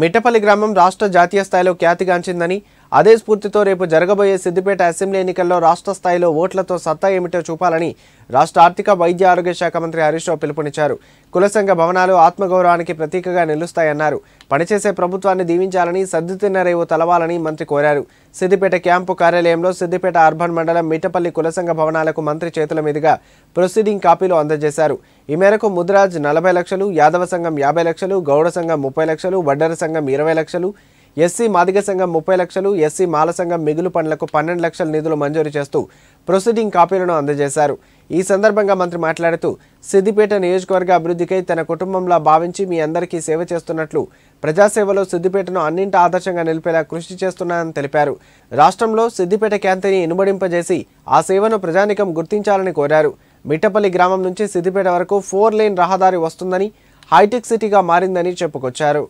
మిఠపల్లి గ్రామం రాష్ట్ర జాతీయ స్థాయిలో ఖ్యాతిగాంచిందని అదే స్ఫూర్తితో రేపు జరగబోయే సిద్దిపేట అసెంబ్లీ ఎన్నికల్లో రాష్ట్ర స్థాయిలో ఓట్లతో సత్తా ఏమిటో చూపాలని రాష్ట్ర ఆర్థిక వైద్య ఆరోగ్య శాఖ మంత్రి హరీష్ రావు పిలుపునిచ్చారు కులసంఘ భవనాలు ఆత్మగౌరవానికి ప్రతీకగా నిలుస్తాయన్నారు పనిచేసే ప్రభుత్వాన్ని దీవించాలని సద్దుతిన్న రేవు తలవాలని మంత్రి కోరారు సిద్దిపేట క్యాంపు కార్యాలయంలో సిద్దిపేట అర్బన్ మండలం మిఠపల్లి కులసంఘ భవనాలకు మంత్రి చేతుల మీదుగా ప్రొసీడింగ్ కాపీలు అందజేశారు ఈ మేరకు ముద్రాజ్ నలభై లక్షలు యాదవ సంఘం యాభై లక్షలు గౌడ సంఘం ముప్పై లక్షలు వడ్డర సంఘం ఇరవై లక్షలు ఎస్సీ మాదిగ సంఘం ముప్పై లక్షలు ఎస్సీ మాల సంఘం మిగులు పనులకు పన్నెండు లక్షల నిధులు మంజూరు చేస్తూ ప్రొసీడింగ్ కాపీలను అందజేశారు ఈ సందర్భంగా మంత్రి మాట్లాడుతూ సిద్దిపేట నియోజకవర్గ అభివృద్ధికై తన కుటుంబంలా భావించి మీ అందరికీ సేవ చేస్తున్నట్లు ప్రజాసేవలో సిద్దిపేటను అన్నింటి ఆదర్శంగా నిలిపేలా కృషి చేస్తున్నానని తెలిపారు రాష్ట్రంలో సిద్దిపేట క్యాంతిని ఇనుబడింపజేసి ఆ సేవను ప్రజానికం గుర్తించాలని కోరారు మిఠపల్లి గ్రామం నుంచి సిద్దిపేట వరకు ఫోర్ లేన్ రహదారి వస్తుందని హైటెక్ సిటీగా మారిందని చెప్పుకొచ్చారు